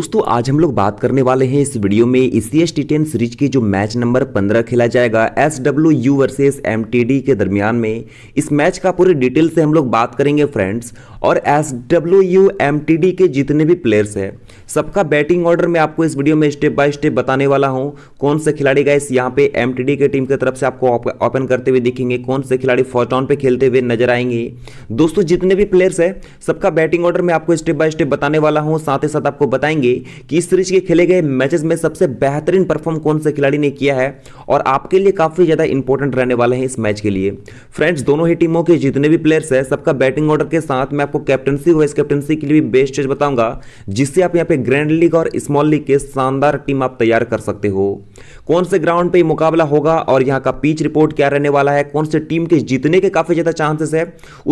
दोस्तों आज हम लोग बात करने वाले हैं इस वीडियो में C S T ten series के जो मैच नंबर 15 खेला जाएगा S W U versus M T D के दरमियान में इस मैच का पूरी डिटेल से हम लोग बात करेंगे फ्रेंड्स और S W U M T D के जितने भी प्लेयर्स हैं सबका बैटिंग ऑर्डर मैं आपको इस वीडियो में स्टेप बाय स्टेप बताने वाला हूं कौन से खिलाड़ी गाइस यहां पे एमटीडी के टीम की तरफ से आपको ओपन करते हुए दिखेंगे कौन से खिलाड़ी फर्स्ट राउंड पे खेलते हुए नजर आएंगे दोस्तों जितने भी प्लेयर्स है सबका बैटिंग ऑर्डर मैं आपको स्टेप बाय स्टेप बताने वाला हूँ साथ ही साथ आपको बताएंगे कि इस सीरीज के खेले गए मैचेस में सबसे बेहतरीन परफॉर्म कौन से खिलाड़ी ने किया है और आपके लिए काफी ज्यादा इंपॉर्टेंट रहने वाले हैं इस मैच के लिए फ्रेंड्स दोनों ही टीमों के जितने भी प्लेयर्स है सबका बैटिंग ऑर्डर के साथ मैं आपको कैप्टनसी वाइस कैप्टनसी के लिए भी बेस्ट चीज बताऊंगा जिससे आप यहाँ पे ग्रैंड लीग और स्मॉल लीग के शानदार टीम आप तैयार कर सकते हो कौन से ग्राउंड पे मुकाबला होगा और यहाँ का पिच रिपोर्ट क्या रहने वाला है कौन से टीम के जीतने के काफ़ी ज़्यादा चांसेस है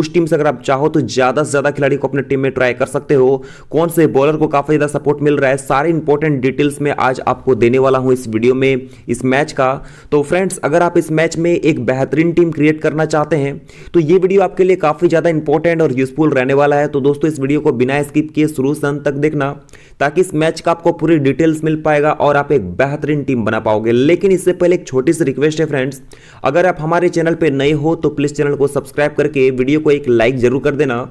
उस टीम से अगर आप चाहो तो ज़्यादा से ज़्यादा खिलाड़ी को अपने टीम में ट्राई कर सकते हो कौन से बॉलर को काफ़ी ज़्यादा सपोर्ट मिल रहा है सारे इंपॉर्टेंट डिटेल्स में आज आपको देने वाला हूँ इस वीडियो में इस मैच का तो फ्रेंड्स अगर आप इस मैच में एक बेहतरीन टीम क्रिएट करना चाहते हैं तो ये वीडियो आपके लिए काफ़ी ज़्यादा इंपॉर्टेंट और यूजफुल रहने वाला है तो दोस्तों इस वीडियो को बिना स्किप किए शुरू से अंत तक देखना ताकि इस मैच का आपको पूरी डिटेल्स मिल पाएगा और आप एक बेहतरीन टीम बना पाओगे लेकिन इससे पहले एक छोटी सी रिक्वेस्ट है फ्रेंड्स अगर आप हमारे चैनल पर नए हो तो प्लीज़ चैनल को सब्सक्राइब करके वीडियो को एक लाइक जरूर कर देना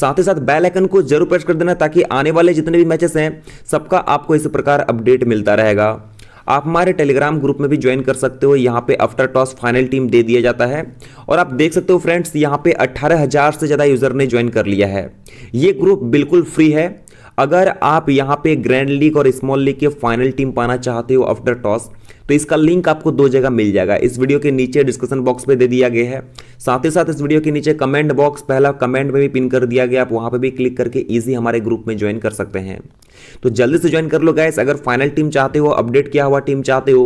साथ ही साथ बेलाइकन को जरूर प्रेस कर देना ताकि आने वाले जितने भी मैचेस हैं सबका आपको इस प्रकार अपडेट मिलता रहेगा आप हमारे टेलीग्राम ग्रुप में भी ज्वाइन कर सकते हो यहाँ पे आफ्टर टॉस फाइनल टीम दे दिया जाता है और आप देख सकते हो फ्रेंड्स यहाँ पे 18,000 से ज़्यादा यूज़र ने ज्वाइन कर लिया है ये ग्रुप बिल्कुल फ्री है अगर आप यहाँ पे ग्रैंड लीग और स्मॉल लीग के फाइनल टीम पाना चाहते हो आफ्टर टॉस तो इसका लिंक आपको दो जगह मिल जाएगा इस वीडियो के नीचे डिस्क्रिप्शन बॉक्स में दे दिया गया है साथ ही साथ इस वीडियो के नीचे कमेंट बॉक्स पहला कमेंट में भी पिन कर दिया गया आप वहाँ पर भी क्लिक करके ईजी हमारे ग्रुप में ज्वाइन कर सकते हैं तो जल्दी से ज्वाइन कर लो गैस अगर फाइनल टीम चाहते हो अपडेट किया हुआ टीम चाहते हो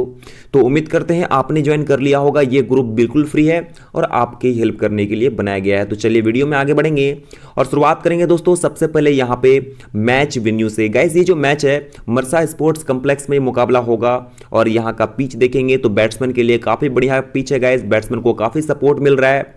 तो उम्मीद करते हैं आपने ज्वाइन कर लिया होगा ये ग्रुप बिल्कुल फ्री है और आपकी हेल्प करने के लिए बनाया गया है तो चलिए वीडियो में आगे बढ़ेंगे और शुरुआत करेंगे दोस्तों सबसे पहले यहाँ पे मैच वेन्यू से गैस ये जो मैच है मरसा स्पोर्ट्स कम्प्लेक्स में मुकाबला होगा और यहाँ का पिच देखेंगे तो बैट्समैन के लिए काफ़ी बढ़िया पिच है गैस बैट्समैन को काफ़ी सपोर्ट मिल रहा है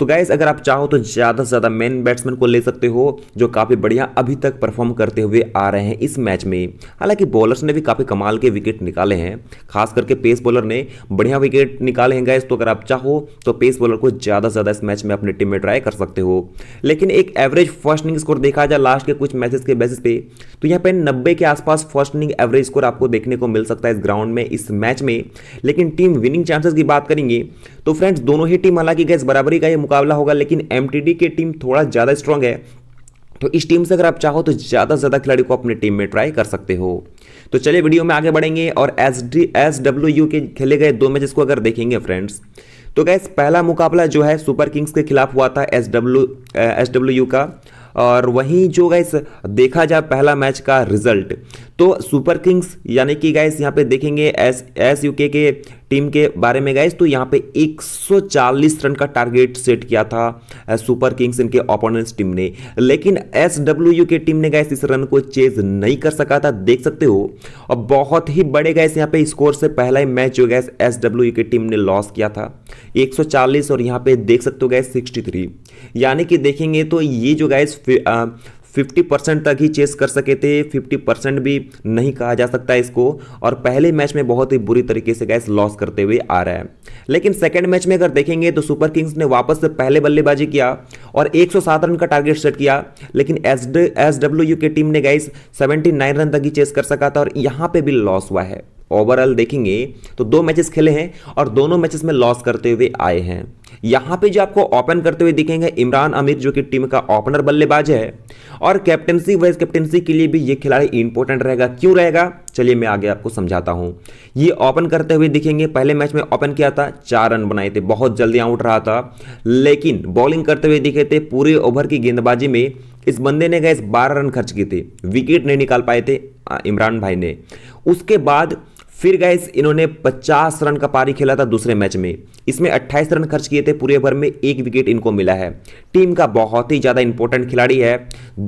तो गाइज अगर आप चाहो तो ज़्यादा से ज़्यादा मेन बैट्समैन को ले सकते हो जो काफ़ी बढ़िया अभी तक परफॉर्म करते हुए आ रहे हैं इस मैच में हालांकि बॉलर्स ने भी काफ़ी कमाल के विकेट निकाले हैं खास करके पेस बॉलर ने बढ़िया विकेट निकाले हैं गाइज तो अगर आप चाहो तो पेस बॉलर को ज़्यादा से ज़्यादा इस मैच में अपनी टीम में ट्राई कर सकते हो लेकिन एक एवरेज फर्स्ट इनिंग स्कोर देखा जाए लास्ट के कुछ मैचेस के बेसिस पे तो यहाँ पे नब्बे के आसपास फर्स्ट इनिंग एवरेज स्कोर आपको देखने को मिल सकता है इस ग्राउंड में इस मैच में लेकिन टीम विनिंग चांसेस की बात करेंगे तो फ्रेंड्स दोनों ही टीम हालांकि गैस बराबरी का ये मुकाबला होगा लेकिन एम की टीम थोड़ा ज़्यादा स्ट्रांग है तो इस टीम से अगर आप चाहो तो ज़्यादा से ज़्यादा खिलाड़ी को अपने टीम में ट्राई कर सकते हो तो चलिए वीडियो में आगे बढ़ेंगे और S D S W U के खेले गए दो मैचेस को अगर देखेंगे फ्रेंड्स तो गैस पहला मुकाबला जो है सुपर किंग्स के खिलाफ हुआ था S W S W U का और वहीं जो गैस देखा जाए पहला मैच का रिजल्ट तो सुपर किंग्स यानी कि गैस यहाँ पे देखेंगे एस एस यू के टीम के बारे में गाइज तो यहाँ पे 140 रन का टारगेट सेट किया था सुपर किंग्स इनके ओपोनेंट्स टीम ने लेकिन एस की टीम ने गाइस इस रन को चेज नहीं कर सका था देख सकते हो और बहुत ही बड़े गाइस यहाँ पे स्कोर से पहला ही मैच जो गैस एस की टीम ने लॉस किया था 140 और यहाँ पे देख सकते हो गैस 63 यानी कि देखेंगे तो ये जो गैस फिफ्टी परसेंट तक ही चेस कर सके थे फिफ्टी परसेंट भी नहीं कहा जा सकता इसको और पहले मैच में बहुत ही बुरी तरीके से गैस लॉस करते हुए आ रहा है लेकिन सेकेंड मैच में अगर देखेंगे तो सुपर किंग्स ने वापस से पहले बल्लेबाजी किया और 107 रन का टारगेट सेट किया लेकिन एस एस डब्ल्यू यू की टीम ने गैस 79 रन तक ही चेस कर सका था और यहाँ पर भी लॉस हुआ है ओवरऑल देखेंगे तो दो मैचेस खेले हैं और दोनों मैचेस में लॉस करते हुए आए हैं यहाँ पे जो आपको ओपन करते हुए दिखेंगे इमरान आमिर जो कि टीम का ओपनर बल्लेबाज है और कैप्टनसी वाइस कैप्टनसी के लिए भी ये खिलाड़ी इंपॉर्टेंट रहेगा क्यों रहेगा चलिए मैं आगे आपको समझाता हूँ ये ओपन करते हुए दिखेंगे पहले मैच में ओपन किया था चार रन बनाए थे बहुत जल्दी आउट रहा था लेकिन बॉलिंग करते हुए दिखे थे पूरे ओवर की गेंदबाजी में इस बंदे ने गए बारह रन खर्च किए थे विकेट नहीं निकाल पाए थे इमरान भाई ने उसके बाद फिर गैस इन्होंने 50 रन का पारी खेला था दूसरे मैच में इसमें 28 रन खर्च किए थे पूरे ओवर में एक विकेट इनको मिला है टीम का बहुत ही ज़्यादा इंपॉर्टेंट खिलाड़ी है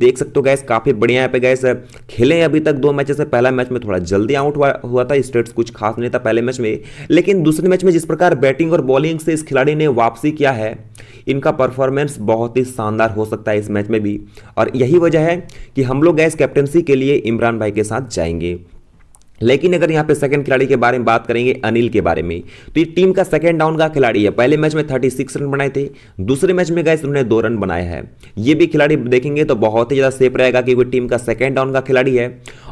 देख सकते हो गैस काफ़ी बढ़िया यहाँ पे गैस खेले अभी तक दो मैचेस से पहला मैच में थोड़ा जल्दी आउट हुआ, हुआ था स्टेट्स कुछ खास नहीं था पहले मैच में लेकिन दूसरे मैच में जिस प्रकार बैटिंग और बॉलिंग से इस खिलाड़ी ने वापसी किया है इनका परफॉर्मेंस बहुत ही शानदार हो सकता है इस मैच में भी और यही वजह है कि हम लोग गैस कैप्टनसी के लिए इमरान भाई के साथ जाएंगे लेकिन अगर यहाँ पे सेकंड खिलाड़ी के बारे में बात करेंगे अनिल के बारे में तो ये टीम का सेकंड डाउन का खिलाड़ी है पहले मैच में 36 रन बनाए थे दूसरे मैच में गए उन्होंने दो रन बनाए हैं ये भी खिलाड़ी देखेंगे तो बहुत ही ज़्यादा सेफ रहेगा कि वो टीम का सेकेंड डाउन का खिलाड़ी है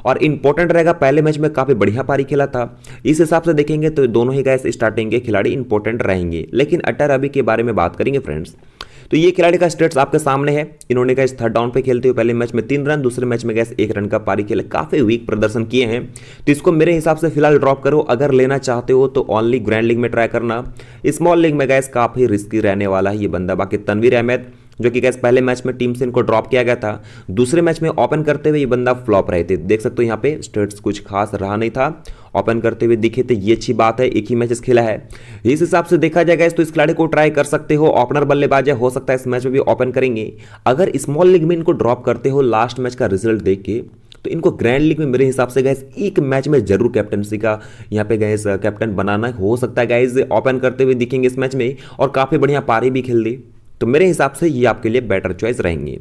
और इंपॉर्टेंट रहेगा पहले मैच में काफ़ी बढ़िया पारी खेला था इस हिसाब से देखेंगे तो दोनों ही गए स्टार्टिंग के खिलाड़ी इंपॉर्टेंट रहेंगे लेकिन अटर अभी के बारे में बात करेंगे फ्रेंड्स तो ये खिलाड़ी का स्टेट्स आपके सामने है इन्होंने कहा थर्ड डाउन पे खेलते हुए पहले मैच में तीन रन दूसरे मैच में गैस एक रन का पारी खेले काफ़ी वीक प्रदर्शन किए हैं तो इसको मेरे हिसाब से फिलहाल ड्रॉप करो अगर लेना चाहते हो तो ऑनली ग्रैंड लीग में ट्राई करना स्मॉल लीग में गैस काफ़ी रिस्की रहने वाला है ये बंदा बाकी तनवीर अहमद जो कि गैस पहले मैच में टीम से इनको ड्रॉप किया गया था दूसरे मैच में ओपन करते हुए ये बंदा फ्लॉप रहे थे देख सकते हो यहाँ पे स्टेट्स कुछ खास रहा नहीं था ओपन करते हुए दिखे थे ये अच्छी बात है एक ही मैच खेला है इस हिसाब से देखा जाएगा इस तो इस खिलाड़ी को ट्राई कर सकते हो ओपनर बल्लेबाज हो सकता है इस मैच में भी ओपन करेंगे अगर स्मॉल लीग में इनको ड्रॉप करते हो लास्ट मैच का रिजल्ट देख के तो इनको ग्रैंड लीग में मेरे हिसाब से गैस एक मैच में जरूर कैप्टनसी का यहाँ पे गैस कैप्टन बनाना हो सकता है गैस ओपन करते हुए दिखेंगे इस मैच में और काफ़ी बढ़िया पारी भी खेल दी तो मेरे हिसाब से ये आपके लिए बेटर चॉइस रहेंगी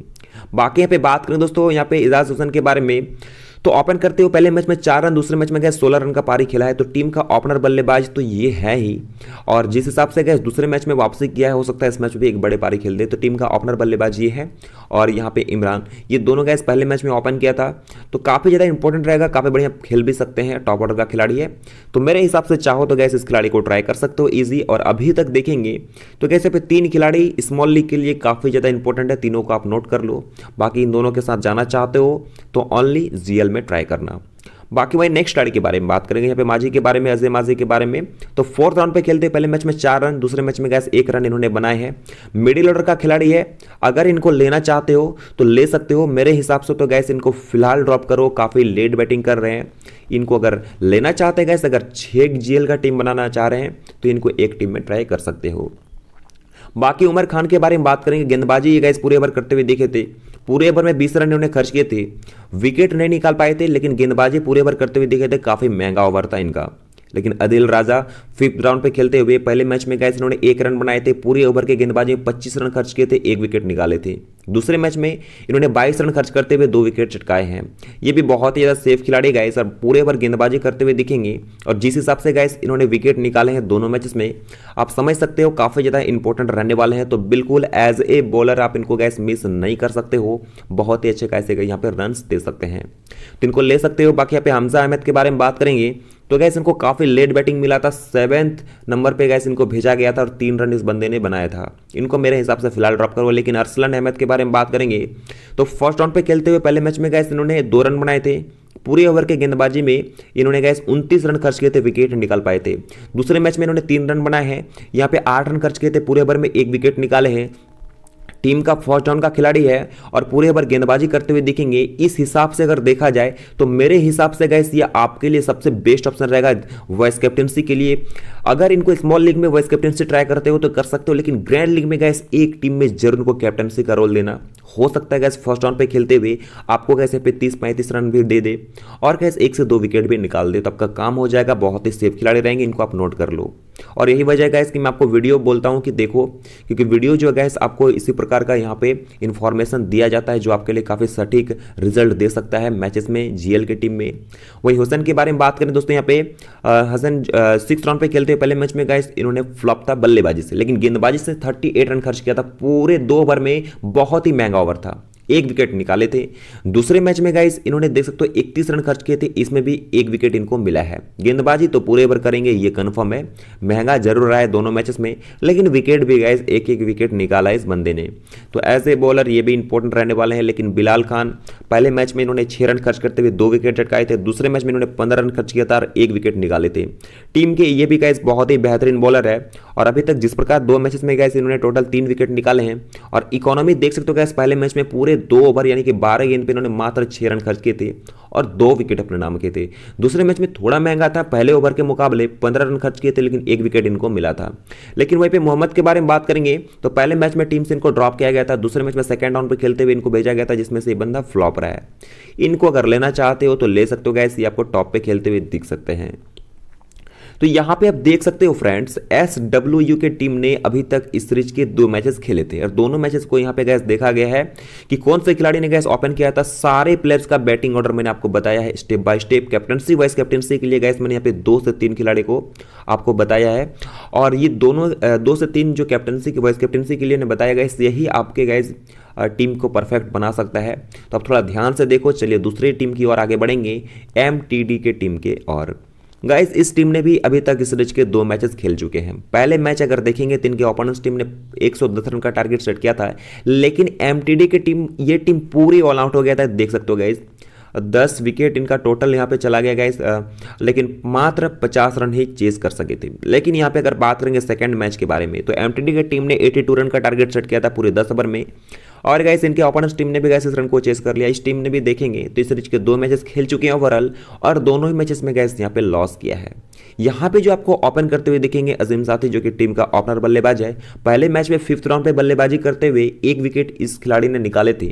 बाकी यहाँ पे बात करें दोस्तों यहाँ पे इजाज़ हुसैन के बारे में तो ओपन करते हुए पहले मैच में चार रन दूसरे मैच में गए सोलह रन का पारी खेला है तो टीम का ओपनर बल्लेबाज तो ये है ही और जिस हिसाब से गए दूसरे मैच में वापसी किया है हो सकता है इस मैच में भी एक बड़े पारी खेल दे तो टीम का ओपनर बल्लेबाज ये है और यहाँ पे इमरान ये दोनों गैस पहले मैच में ओपन किया था तो काफ़ी ज़्यादा इंपॉर्टेंट रहेगा काफ़ी बढ़िया खेल भी सकते हैं टॉप ऑर्डर का खिलाड़ी है तो मेरे हिसाब से चाहो तो गैस इस खिलाड़ी को ट्राई कर सकते हो ईजी और अभी तक देखेंगे तो कैसे पे तीन खिलाड़ी स्मॉल लीग के लिए काफ़ी ज़्यादा इंपॉर्टेंट है तीनों को आप नोट कर लो बाकी इन दोनों के साथ जाना चाहते हो तो ओनली जी रियल में ट्राई करना बाकी वही नेक्स्ट लड़के के बारे में बात करेंगे यहाँ पे माजी के बारे में अजय माजी के बारे में तो फोर्थ राउंड पे खेलते पहले मैच में चार रन दूसरे मैच में गैस एक रन इन्होंने बनाए हैं मिडिल ऑर्डर का खिलाड़ी है अगर इनको लेना चाहते हो तो ले सकते हो मेरे हिसाब से तो गैस इनको फिलहाल ड्रॉप करो काफ़ी लेट बैटिंग कर रहे हैं इनको अगर लेना चाहते हैं गैस अगर छः जी का टीम बनाना चाह रहे हैं तो इनको एक टीम में ट्राई कर सकते हो बाकी उमर खान के बारे में बात करेंगे गेंदबाजी ये गैस पूरे ओवर करते हुए देखे थे पूरे ओवर में बीस रन उन्होंने खर्च किए थे विकेट नहीं निकाल पाए थे लेकिन गेंदबाजी पूरे ओवर करते हुए दिखे थे काफ़ी महंगा ओवर था इनका लेकिन अदिल राजा फिफ्थ राउंड पे खेलते हुए पहले मैच में गए थे इन्होंने एक रन बनाए थे पूरे ओवर के गेंदबाजी में पच्चीस रन खर्च किए थे एक विकेट निकाले थे दूसरे मैच में इन्होंने 22 रन खर्च करते हुए दो विकेट चटकाए हैं ये भी बहुत ही ज़्यादा सेफ खिलाड़ी गए सर पूरे ओवर गेंदबाजी करते हुए दिखेंगे और जिस हिसाब से गए इन्होंने विकेट निकाले हैं दोनों मैचेस में आप समझ सकते हो काफ़ी ज़्यादा इंपॉर्टेंट रहने वाले हैं तो बिल्कुल एज ए बॉलर आप इनको गैस मिस नहीं कर सकते हो बहुत ही अच्छे कैसे यहाँ पर रन दे सकते हैं तो इनको ले सकते हो बाकी यहाँ पे हमजा अहमद के बारे में बात करेंगे तो गैस इनको काफ़ी लेट बैटिंग मिला था सेवेंथ नंबर पे गैस इनको भेजा गया था और तीन रन इस बंदे ने बनाया था इनको मेरे हिसाब से फिलहाल ड्रॉप करो लेकिन अरसलन अहमद के बारे में बात करेंगे तो फर्स्ट राउंड पे खेलते हुए पहले मैच में गैस इन्होंने दो रन बनाए थे पूरे ओवर के गेंदबाजी में इन्होंने गैस उनतीस रन खर्च किए थे विकेट निकाल पाए थे दूसरे मैच में इन्होंने तीन रन बनाए हैं यहाँ पे आठ रन खर्च किए थे पूरे ओवर में एक विकेट निकाले हैं टीम का फर्स्ट डाउन का खिलाड़ी है और पूरे बार गेंदबाजी करते हुए दिखेंगे इस हिसाब से अगर देखा जाए तो मेरे हिसाब से गैस ये आपके लिए सबसे बेस्ट ऑप्शन रहेगा वाइस कैप्टनसी के लिए अगर इनको स्मॉल लीग में वाइस कैप्टनसी ट्राई करते हो तो कर सकते हो लेकिन ग्रैंड लीग में गैस एक टीम में जरूर उनको कैप्टनसी का रोल देना हो सकता है गैस फर्स्ट राउंड पे खेलते हुए आपको कैसे पे तीस पैंतीस रन भी दे दे और कैसे एक से दो विकेट भी निकाल दे तो आपका काम हो जाएगा बहुत ही सेफ खिलाड़ी रहेंगे इनको आप नोट कर लो और यही वजह गैस कि मैं आपको वीडियो बोलता हूँ कि देखो क्योंकि वीडियो जो है गैस आपको इसी प्रकार का यहाँ पे इन्फॉर्मेशन दिया जाता है जो आपके लिए काफ़ी सटीक रिजल्ट दे सकता है मैचेस में जीएल की टीम में वही हुसन के बारे में बात करें दोस्तों यहाँ पे हसन सिक्स राउंड पे खेलते हुए पहले मैच में गैस इन्होंने फ्लॉप था बल्लेबाजी से लेकिन गेंदबाजी से थर्टी रन खर्च किया था पूरे दो ओवर में बहुत ही महंगा ओवर था एक विकेट निकाले थे दूसरे मैच में गाइस इन्होंने देख सकते हो इकतीस रन खर्च किए थे इसमें भी एक विकेट इनको मिला है गेंदबाजी तो पूरे ओवर करेंगे ये कन्फर्म है महंगा जरूर रहा है दोनों मैचेस में लेकिन विकेट भी गाइस एक एक विकेट निकाला इस बंदे ने तो ऐसे बॉलर ये भी इंपॉर्टेंट रहने वाले हैं लेकिन बिलाल खान पहले मैच में इन्होंने छः रन खर्च करते हुए दो विकेट अटकाए थे दूसरे मैच में इन्होंने पंद्रह रन खर्च किया था और एक विकेट निकाले थे टीम के ये भी गाइस बहुत ही बेहतरीन बॉलर है और अभी तक जिस प्रकार दो मैचेस में गए इन्होंने टोटल तीन विकेट निकाले हैं और इकोनॉमी देख सकते हो गैस पहले मैच में पूरे दो ओवर यानी कि बारह गेंद पर इन्होंने मात्र छः रन खर्च किए थे और दो विकेट अपने नाम के थे दूसरे मैच में थोड़ा महंगा था पहले ओवर के मुकाबले पंद्रह रन खर्च किए थे लेकिन एक विकेट इनको मिला था लेकिन वहीं पर मोहम्मद के बारे में बात करेंगे तो पहले मैच में टीम से इनको ड्रॉप किया गया था दूसरे मैच में सेकेंड राउंड पर खेलते हुए इनको भेजा गया था जिसमें से बंदा फ्लॉप रहा है इनको अगर लेना चाहते हो तो ले सकते हो गैस ये आपको टॉप पे खेलते हुए दिख सकते हैं तो यहाँ पे आप देख सकते हो फ्रेंड्स एस डब्ल्यू यू के टीम ने अभी तक इस सीरीज के दो मैचेस खेले थे और दोनों मैचेस को यहाँ पे गैस देखा गया है कि कौन से खिलाड़ी ने गैस ओपन किया था सारे प्लेयर्स का बैटिंग ऑर्डर मैंने आपको बताया है step by step captaincy vice captaincy के लिए गैस मैंने यहाँ पे दो से तीन खिलाड़ी को आपको बताया है और ये दोनों दो से तीन जो कैप्टनसी के वाइस कैप्टनसी के लिए बताया गया यही आपके गैस टीम को परफेक्ट बना सकता है तो आप थोड़ा ध्यान से देखो चलिए दूसरी टीम की ओर आगे बढ़ेंगे एम के टीम के और गाइस इस टीम ने भी अभी तक इस सीरीज के दो मैचेस खेल चुके हैं पहले मैच अगर देखेंगे तो इनके ओपोनेंट्स टीम ने 110 रन का टारगेट सेट किया था लेकिन एम की टीम ये टीम पूरी ऑल आउट हो गया था देख सकते हो गाइज़ दस विकेट इनका टोटल यहाँ पे चला गया गाइस लेकिन मात्र पचास रन ही चेज कर सके थे लेकिन यहाँ पे अगर बात करेंगे सेकेंड मैच के बारे में तो एम की टीम ने एटी रन का टारगेट सेट किया था पूरे दस ओवर में और गैस इनके ओपनर्स टीम ने भी गैस इस रन को चेस कर लिया इस टीम ने भी देखेंगे तो इस सीरीज के दो मैचेस खेल चुके हैं ओवरऑल और दोनों ही मैचेस में गैस यहाँ पे लॉस किया है यहाँ पे जो आपको ओपन करते हुए देखेंगे अजीम साथी जो कि टीम का ओपनर बल्लेबाज है पहले मैच में फिफ्थ राउंड पे बल्लेबाजी करते हुए एक विकेट इस खिलाड़ी ने निकाले थे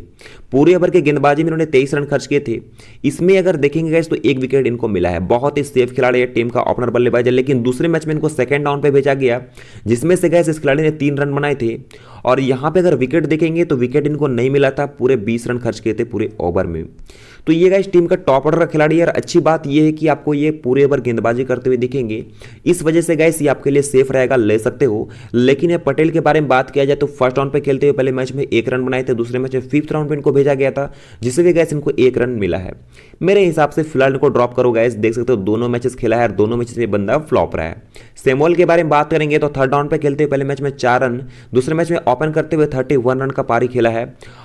पूरे ओवर के गेंदबाजी में उन्होंने तेईस रन खर्च किए थे इसमें अगर देखेंगे गैस तो एक विकेट इनको मिला है बहुत ही सेफ खिलाड़ी है टीम का ओपनर बल्लेबाज है लेकिन दूसरे मैच में इनको सेकेंड राउंड पर भेजा गया जिसमें से गैस इस खिलाड़ी ने तीन रन बनाए थे और यहाँ पे अगर विकेट देखेंगे तो विकेट इनको नहीं मिला था पूरे बीस रन खर्च किए थे पूरे ओवर में तो ये गाइस टीम का टॉप ऑर्डर खिलाड़ी खिलाड़ी यार अच्छी बात ये है कि आपको ये पूरे ओवर गेंदबाजी करते हुए दिखेंगे इस वजह से गाइस ये आपके लिए सेफ रहेगा ले सकते हो लेकिन ये पटेल के बारे में बात किया जाए तो फर्स्ट राउंड पर खेलते हुए पहले मैच में एक रन बनाए थे दूसरे मैच में फिफ्थ राउंड पर इनको भेजा गया था जिससे भी गैस इनको एक रन मिला है मेरे हिसाब से फिलहाल इनको ड्रॉप करो गैस देख सकते हो दोनों मैचेस खेला है और दोनों मैचेस ये बंदा फ्लॉप रहा है सेमोल के बारे में बात करेंगे तो थर्ड राउंड पर खेलते हुए पहले मैच में चार रन दूसरे मैच में ओपन करते हुए थर्टी रन का पारी खेला है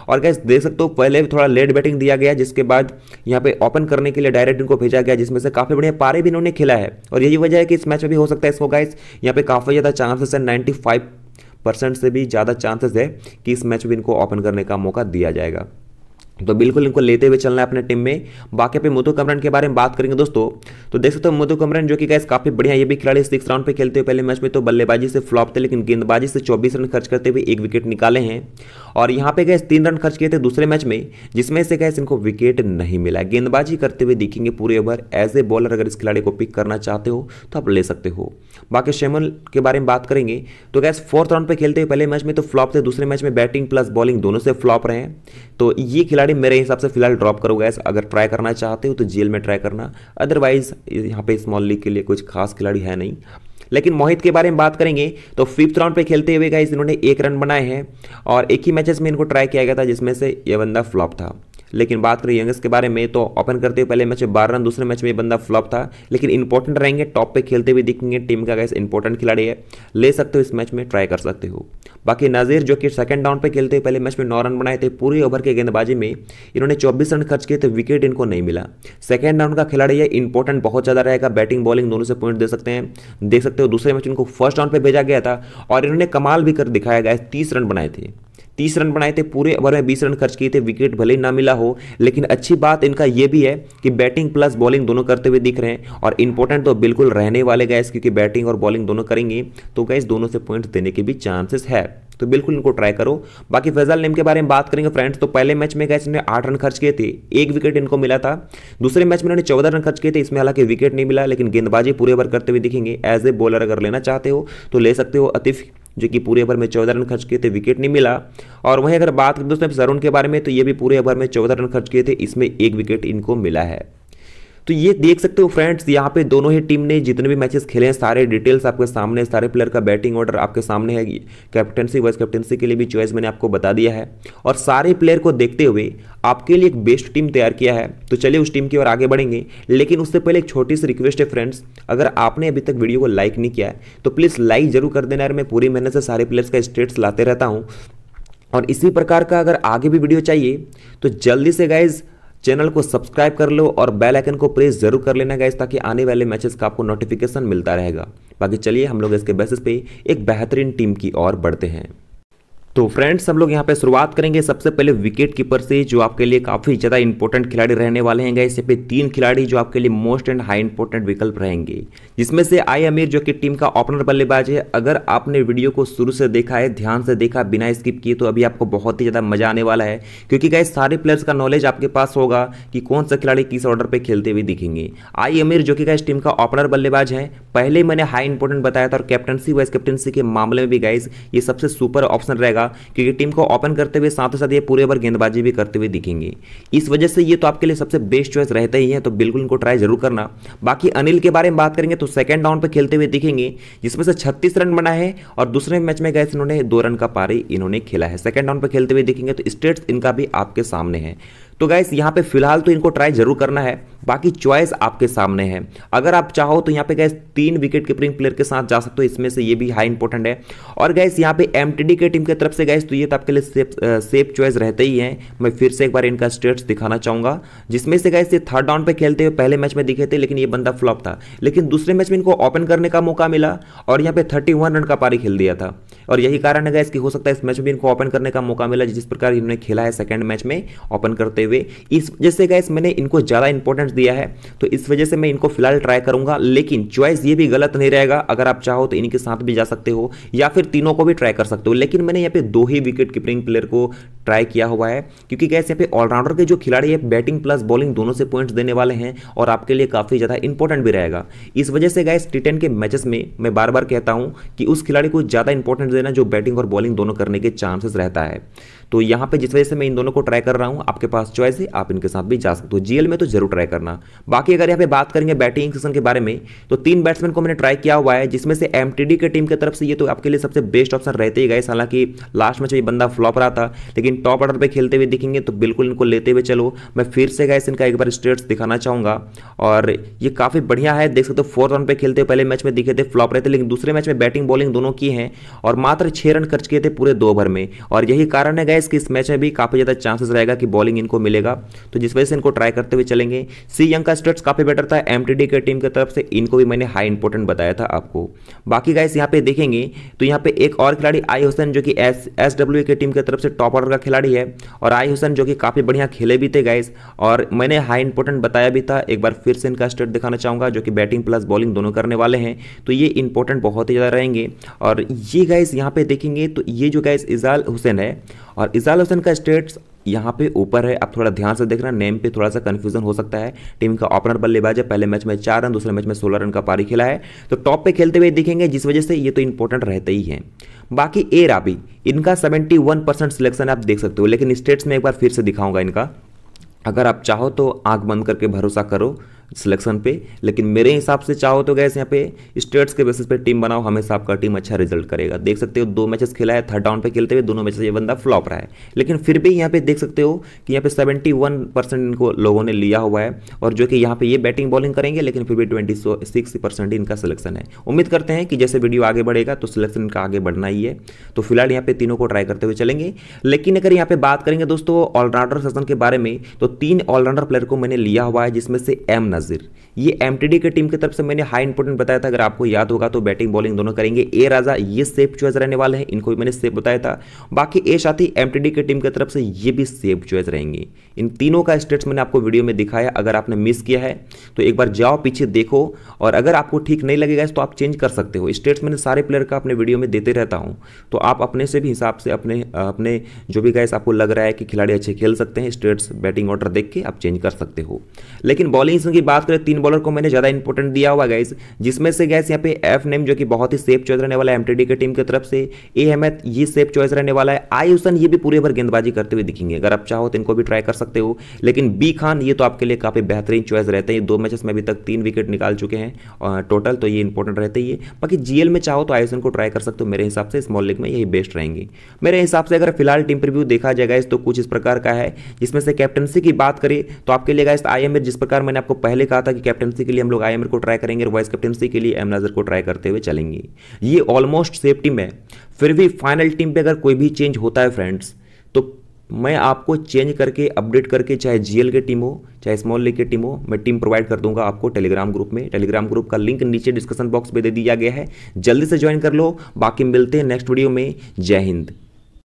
और गैस देख सकते हो पहले भी थोड़ा लेट बैटिंग दिया गया जिसके बाद यहाँ पे ओपन करने के लिए डायरेक्ट इनको भेजा गया जिसमें से काफ़ी बढ़िया पारे भी इन्होंने खेला है और यही वजह है कि इस मैच में भी हो सकता है इसको गाइस यहाँ पे काफ़ी ज़्यादा चांसेस है नाइन्टी परसेंट से भी ज़्यादा चांसेस है कि इस मैच में इनको ओपन करने का मौका दिया जाएगा तो बिल्कुल इनको लेते हुए चलना है अपने टीम में बाकी पे मुतु कमरन के बारे में बात करेंगे दोस्तों तो देख सकते हो मुतु कमरन जो कि गैस काफी बढ़िया ये भी खिलाड़ी सिक्स राउंड पे खेलते हुए पहले मैच में तो बल्लेबाजी से फ्लॉप थे लेकिन गेंदबाजी से 24 रन खर्च करते हुए एक विकेट निकाले हैं और यहाँ पे गैस तीन रन खर्च किए थे दूसरे मैच में जिसमें से गैस इनको विकेट नहीं मिला गेंदबाजी करते हुए दिखेंगे पूरे ओवर एज ए बॉलर अगर इस खिलाड़ी को पिक करना चाहते हो तो आप ले सकते हो बाकी शेमल के बारे में बात करेंगे तो गैस फोर्थ राउंड पर खेलते हुए पहले मैच में तो फ्लॉप थे दूसरे मैच में बैटिंग प्लस बॉलिंग दोनों से फ्लॉप रहे तो ये खिलाड़ी गाड़ी मेरे हिसाब से फिलहाल ड्रॉप करो गैस अगर ट्राई करना चाहते हो तो जीएल में ट्राई करना अदरवाइज यहाँ पे स्मॉल लीग के लिए कुछ खास खिलाड़ी है नहीं लेकिन मोहित के बारे में बात करेंगे तो फिफ्थ राउंड पे खेलते हुए गाइस इन्होंने एक रन बनाए हैं और एक ही मैचेस में इनको ट्राई किया गया था जिसमें से यह बंदा फ्लॉप था लेकिन बात करें यंगस्ट के बारे में तो ओपन करते हुए पहले मैच में बारह रन दूसरे मैच में बंदा फ्लॉप था लेकिन इंपॉर्टेंट रहेंगे टॉप पे खेलते हुए दिखेंगे टीम का गैस इंपॉर्टेंट खिलाड़ी है ले सकते हो इस मैच में ट्राई कर सकते हो बाकी नज़ीर जो कि सेकंड डाउन पे खेलते हुए पहले मैच में नौ रन बनाए थे पूरी ओवर के गेंदबाजी में इन्होंने चौबीस रन खर्च किए थे विकेट इनको नहीं मिला सेकेंड डाउन का खिलाड़ी है इंपॉर्टेंट बहुत ज़्यादा रहेगा बैटिंग बॉलिंग दोनों से पॉइंट दे सकते हैं देख सकते हो दूसरे मैच इनको फर्स्ट डाउन पर भेजा गया था और इन्होंने कमाल भी कर दिखाया गया तीस रन बनाए थे तीस रन बनाए थे पूरे ओवर में बीस रन खर्च किए थे विकेट भले ही ना मिला हो लेकिन अच्छी बात इनका यह भी है कि बैटिंग प्लस बॉलिंग दोनों करते हुए दिख रहे हैं और इंपॉर्टेंट तो बिल्कुल रहने वाले गैस क्योंकि बैटिंग और बॉलिंग दोनों करेंगे तो गैस दोनों से पॉइंट्स देने के भी चांसेस है तो बिल्कुल इनको ट्राई करो बाकी फैजल नेम के बारे में बात करेंगे फ्रेंड्स तो पहले मैच में गए इन्होंने आठ रन खर्च किए थे एक विकेट इनको मिला था दूसरे मैच में इन्होंने चौदह रन खर्च किए थे इसमें हालांकि विकेट नहीं मिला लेकिन गेंदबाजी पूरे ओवर करते हुए दिखेंगे एज ए बॉलर अगर लेना चाहते हो तो ले सकते हो अतिफ जो कि पूरे ओवर में चौदह रन खर्च किए थे विकेट नहीं मिला और वहीं अगर बात करें दोस्तों सरुण के बारे में तो ये भी पूरे ओवर में चौदह रन खर्च किए थे इसमें एक विकेट इनको मिला है तो ये देख सकते हो फ्रेंड्स यहाँ पे दोनों ही टीम ने जितने भी मैचेस खेले हैं सारे डिटेल्स आपके सामने सारे प्लेयर का बैटिंग ऑर्डर आपके सामने है कैप्टनसी वाइस कैप्टनसी के लिए भी चॉइस मैंने आपको बता दिया है और सारे प्लेयर को देखते हुए आपके लिए एक बेस्ट टीम तैयार किया है तो चलिए उस टीम की ओर आगे बढ़ेंगे लेकिन उससे पहले एक छोटी सी रिक्वेस्ट है फ्रेंड्स अगर आपने अभी तक वीडियो को लाइक नहीं किया है तो प्लीज़ लाइक जरूर कर देना यार मैं पूरी मेहनत से सारे प्लेयर्स का स्टेट्स लाते रहता हूँ और इसी प्रकार का अगर आगे भी वीडियो चाहिए तो जल्दी से गाइज़ चैनल को सब्सक्राइब कर लो और बेल आइकन को प्रेस जरूर कर लेना गाइस ताकि आने वाले मैचेस का आपको नोटिफिकेशन मिलता रहेगा बाकी चलिए हम लोग इसके बेसिस पे एक बेहतरीन टीम की ओर बढ़ते हैं तो फ्रेंड्स हम लोग यहाँ पे शुरुआत करेंगे सबसे पहले विकेट कीपर से जो आपके लिए काफ़ी ज़्यादा इंपॉर्टेंट खिलाड़ी रहने वाले हैं गए पे तीन खिलाड़ी जो आपके लिए मोस्ट एंड हाई इंपॉर्टेंट विकल्प रहेंगे जिसमें से आई अमीर जो कि टीम का ओपनर बल्लेबाज है अगर आपने वीडियो को शुरू से देखा है ध्यान से देखा बिना स्किप किए तो अभी आपको बहुत ही ज़्यादा मजा आने वाला है क्योंकि गए सारे प्लेयर्स का नॉलेज आपके पास होगा कि कौन सा खिलाड़ी किस ऑर्डर पर खेलते हुए दिखेंगे आई अमीर जो कि गए टीम का ओपनर बल्लेबाज है पहले मैंने हाई इंपॉर्टेंट बताया था और कैप्टनसी वाइस कैप्टनसी के मामले में भी गाइज ये सबसे सुपर ऑप्शन रहेगा क्योंकि टीम को ओपन करते हुए साथ साथ ये पूरे ओवर गेंदबाजी भी करते हुए दिखेंगे इस वजह से ये तो आपके लिए सबसे बेस्ट चॉइस रहते ही है तो बिल्कुल इनको ट्राई जरूर करना बाकी अनिल के बारे में बात करेंगे तो सेकेंड राउंड पर खेलते हुए दिखेंगे जिसमें से छत्तीस रन बना है और दूसरे मैच में गए इन्होंने दो रन का पारी इन्होंने खेला है सेकेंड राउंड पर खेलते हुए दिखेंगे तो स्टेट्स इनका भी आपके सामने है तो गैस यहाँ पे फिलहाल तो इनको ट्राई जरूर करना है बाकी चॉइस आपके सामने है अगर आप चाहो तो यहाँ पे गैस तीन विकेट कीपरिंग प्लेयर के साथ जा सकते हो इसमें से ये भी हाई इंपॉर्टेंट है और गैस यहाँ पे एम के टीम की तरफ से गैस तो ये तो आपके लिए सेफ सेफ चॉइस रहते ही हैं मैं फिर से एक बार इनका स्टेट्स दिखाना चाहूँगा जिसमें से गैस ये थर्ड डाउन पर खेलते हुए पहले मैच में दिखे थे लेकिन ये बंदा फ्लॉप था लेकिन दूसरे मैच में इनको ओपन करने का मौका मिला और यहाँ पे थर्टी रन का पारी खेल दिया था और यही कारण है गैस कि हो सकता है इस मैच में इनको ओपन करने का मौका मिला जिस प्रकार इन्होंने खेला है सेकेंड मैच में ओपन करते हुए इस वजह से गैस मैंने इनको ज़्यादा इंपॉर्टेंस दिया है तो इस वजह से मैं इनको फिलहाल ट्राई करूंगा लेकिन चॉइस ये भी गलत नहीं रहेगा अगर आप चाहो तो इनके साथ भी जा सकते हो या फिर तीनों को भी ट्राई कर सकते हो लेकिन मैंने यहाँ पे दो ही विकेट कीपरिंग प्लेयर को ट्राई किया हुआ है क्योंकि गैस यहाँ पे ऑलराउंडर के जो खिलाड़ी है बैटिंग प्लस बॉलिंग दोनों से पॉइंट्स देने वाले हैं और आपके लिए काफ़ी ज़्यादा इंपॉर्टेंट भी रहेगा इस वजह से गैस टी के मैचेस में मैं बार बार कहता हूँ कि उस खिलाड़ी को ज़्यादा इंपॉर्टेंट देना जो बैटिंग और बॉलिंग दोनों करने के चांसेस रहता है तो यहाँ पे जिस वजह से मैं इन दोनों को ट्राई कर रहा हूँ आपके पास चॉइस है आप इनके साथ भी जा सकते हो जीएल में तो जरूर ट्राई करना बाकी अगर यहाँ पे बात करेंगे बैटिंग सेशन के बारे में तो तीन बैट्समैन को मैंने ट्राई किया हुआ है जिसमें से एम के टीम की तरफ से ये तो आपके लिए सबसे बेस्ट ऑप्शन रहते ही गए हालांकि लास्ट मैच ये बंदा फ्लॉप रहा था लेकिन टॉप ऑर्डर पर खेलते हुए दिखेंगे तो बिल्कुल इनको लेते हुए चलो मैं फिर से गए इनका एक बार स्टेट्स दिखाना चाहूँगा और ये काफ़ी बढ़िया है देख सकते हो फोर्थ रन पर खेलते हुए पहले मैच में दिखे थे फ्लॉप रहे थे लेकिन दूसरे मैच में बैटिंग बॉलिंग दोनों की हैं और मात्र छः रन खर्च किए थे पूरे दो ओवर में और यही कारण है गए है इसके इस मैच में भी काफ़ी ज़्यादा चांसेस रहेगा कि बॉलिंग इनको मिलेगा तो जिस वजह से इनको ट्राई करते हुए चलेंगे सी यंग का स्टड्स काफ़ी बेटर था एम के टीम की तरफ से इनको भी मैंने हाई इंपॉर्टेंट बताया था आपको बाकी गाइस यहाँ पे देखेंगे तो यहाँ पे एक और खिलाड़ी आई हुसैन जो कि एस एस डब्ल्यू की टीम की तरफ से टॉप ऑर्डर का खिलाड़ी है और आई हुसैन जो कि काफ़ी बढ़िया खेले भी थे गाइस और मैंने हाई इंपॉर्टेंट बताया भी था एक बार फिर से इनका स्टेट दिखाना चाहूँगा जो कि बैटिंग प्लस बॉलिंग दोनों करने वाले हैं तो ये इंपॉर्टेंट बहुत ही ज़्यादा रहेंगे और ये गाइस यहाँ पे देखेंगे तो ये जो गाइस इजाल हुसैन है और इजाल हुसैन का स्टेट्स यहाँ पे ऊपर है आप थोड़ा ध्यान से देखना नेम पे थोड़ा सा कन्फ्यूजन हो सकता है टीम का ओपनर बल्लेबाज है पहले मैच में चार रन दूसरे मैच में सोलह रन का पारी खेला है तो टॉप पे खेलते हुए दिखेंगे जिस वजह से ये तो इंपॉर्टेंट रहते ही हैं बाकी ए राबी इनका वन परसेंट सिलेक्शन आप देख सकते हो लेकिन स्टेट्स में एक बार फिर से दिखाऊंगा इनका अगर आप चाहो तो आँख बंद करके भरोसा करो सिलेक्शन पे लेकिन मेरे हिसाब से चाहो तो गैस यहाँ पे स्टेट्स के बेसिस पे टीम बनाओ हमेशा आपका टीम अच्छा रिजल्ट करेगा देख सकते हो दो मैचेस खेला है थर्ड डाउन पे खेलते हुए दोनों मैचेस ये बंदा फ्लॉप रहा है लेकिन फिर भी यहाँ पे देख सकते हो कि यहाँ पे सेवेंटी वन परसेंट इनको लोगों ने लिया हुआ है और जो कि यहाँ पे ये बैटिंग बॉलिंग करेंगे लेकिन फिर भी ट्वेंटी सिक्स परसेंट इनका सिलेक्शन है उम्मीद करते हैं कि जैसे वीडियो आगे बढ़ेगा तो सिलेक्शन इनका आगे बढ़ना ही है तो फिलहाल यहाँ पे तीनों को ट्राई करते हुए चलेंगे लेकिन अगर यहाँ पे बात करेंगे दोस्तों ऑलराउंडर सेशन के बारे में तो तीन ऑलराउंडर प्लेयर को मैंने लिया हुआ है जिसमें से एम नजीर ये एम के टीम की तरफ से मैंने हाई इंपोर्टेंट बताया था अगर आपको याद होगा तो बैटिंग बॉलिंग दोनों करेंगे ए राजा ये सेफ चॉइस रहने वाले हैं इनको भी मैंने सेफ बताया था बाकी ए साथी एम के टीम की तरफ से ये भी सेफ चॉइस रहेंगे इन तीनों का स्टेट्स मैंने आपको वीडियो में दिखाया अगर आपने मिस किया है तो एक बार जाओ पीछे देखो और अगर आपको ठीक नहीं लगेगा तो आप चेंज कर सकते हो स्टेट्स मैंने सारे प्लेयर का अपने वीडियो में देते रहता हूँ तो आप अपने से भी हिसाब से अपने अपने जो भी गैस आपको लग रहा है कि खिलाड़ी अच्छे खेल सकते हैं स्टेट्स बैटिंग ऑर्डर देख के आप चेंज कर सकते हो लेकिन बॉलिंग की बात करें तीन बॉलर को मैंने ज़्यादा इंपॉर्टेंट दिया हुआ गाइस जिसमें से गैस यहाँ पे एफ नेम जो कि बहुत ही सेफ चॉइस रहने वाला है एमटीडी के टीम की तरफ से ए अहमद ये सेफ चॉइस रहने वाला है आई हुसन ये भी पूरे भर गेंदबाजी करते हुए दिखेंगे अगर आप चाहो तो इनको भी ट्राई कर सकते हो लेकिन बी खान ये तो आपके लिए काफ़ी बेहतरीन चॉइस रहते हैं दो मैचेस में अभी तक तीन विकेट निकाल चुके हैं टोटल तो ये इंपॉर्टेंट रहते ही बाकी जीएल में चाहो तो आई हुसन को ट्राई कर सकते हो मेरे हिसाब से स्मॉल लीग में यही बेस्ट रहेंगे मेरे हिसाब से अगर फिलहाल टीम प्रिव्यू देखा जाएगा इस तो कुछ इस प्रकार का है जिसमें से कैप्टनसी की बात करें तो आपके लिए गाइस आई एम जिस प्रकार मैंने आपको पहले पहले कहा था कि कैप्टनसी के लिए हम लोग आई को ट्राई करेंगे और वाइस कैप्टनसी के लिए एम नजर को ट्राई करते हुए चलेंगे ये ऑलमोस्ट सेफ टीम है फिर भी फाइनल टीम पे अगर कोई भी चेंज होता है फ्रेंड्स तो मैं आपको चेंज करके अपडेट करके चाहे जीएल के टीम हो चाहे स्मॉल लीग के टीम हो मैं टीम प्रोवाइड कर दूंगा आपको टेलीग्राम ग्रुप में टेलीग्राम ग्रुप का लिंक नीचे डिस्कशन बॉक्स में दे दिया गया है जल्दी से ज्वाइन कर लो बाकी मिलते हैं नेक्स्ट वीडियो में जय हिंद